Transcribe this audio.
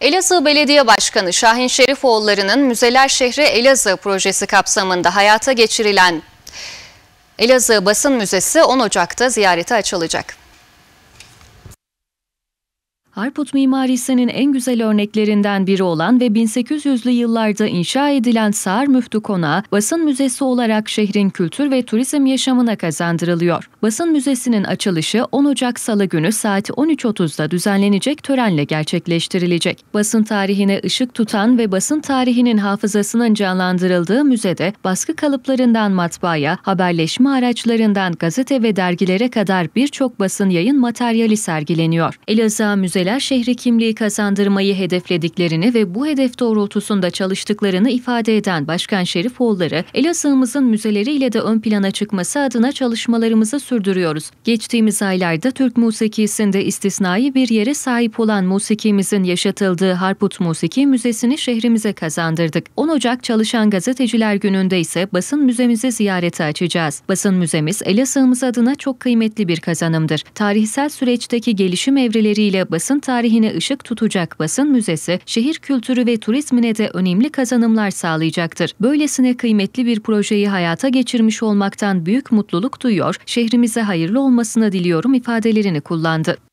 Elazığ Belediye Başkanı Şahin Şerifoğulları'nın Müzeler Şehri Elazığ projesi kapsamında hayata geçirilen Elazığ Basın Müzesi 10 Ocak'ta ziyarete açılacak. Harput mimarisinin en güzel örneklerinden biri olan ve 1800'lü yıllarda inşa edilen Sağır Müftü Konağı, basın müzesi olarak şehrin kültür ve turizm yaşamına kazandırılıyor. Basın müzesinin açılışı 10 Ocak Salı günü saat 13.30'da düzenlenecek törenle gerçekleştirilecek. Basın tarihine ışık tutan ve basın tarihinin hafızasının canlandırıldığı müzede baskı kalıplarından matbaaya, haberleşme araçlarından gazete ve dergilere kadar birçok basın yayın materyali sergileniyor. Elazığ Müze ülkeler şehri kimliği kazandırmayı hedeflediklerini ve bu hedef doğrultusunda çalıştıklarını ifade eden Başkan Şerif Oğulları Elazığ'ımızın müzeleriyle de ön plana çıkması adına çalışmalarımızı sürdürüyoruz. Geçtiğimiz aylarda Türk musikisinde istisnai bir yere sahip olan musikimizin yaşatıldığı Harput Musiki Müzesi'ni şehrimize kazandırdık. 10 Ocak Çalışan Gazeteciler Günü'nde ise basın müzemizi ziyarete açacağız. Basın müzemiz Elazığ'ımız adına çok kıymetli bir kazanımdır. Tarihsel süreçteki gelişim evreleriyle basın sanatın tarihine ışık tutacak basın müzesi, şehir kültürü ve turizmine de önemli kazanımlar sağlayacaktır. Böylesine kıymetli bir projeyi hayata geçirmiş olmaktan büyük mutluluk duyuyor, şehrimize hayırlı olmasını diliyorum ifadelerini kullandı.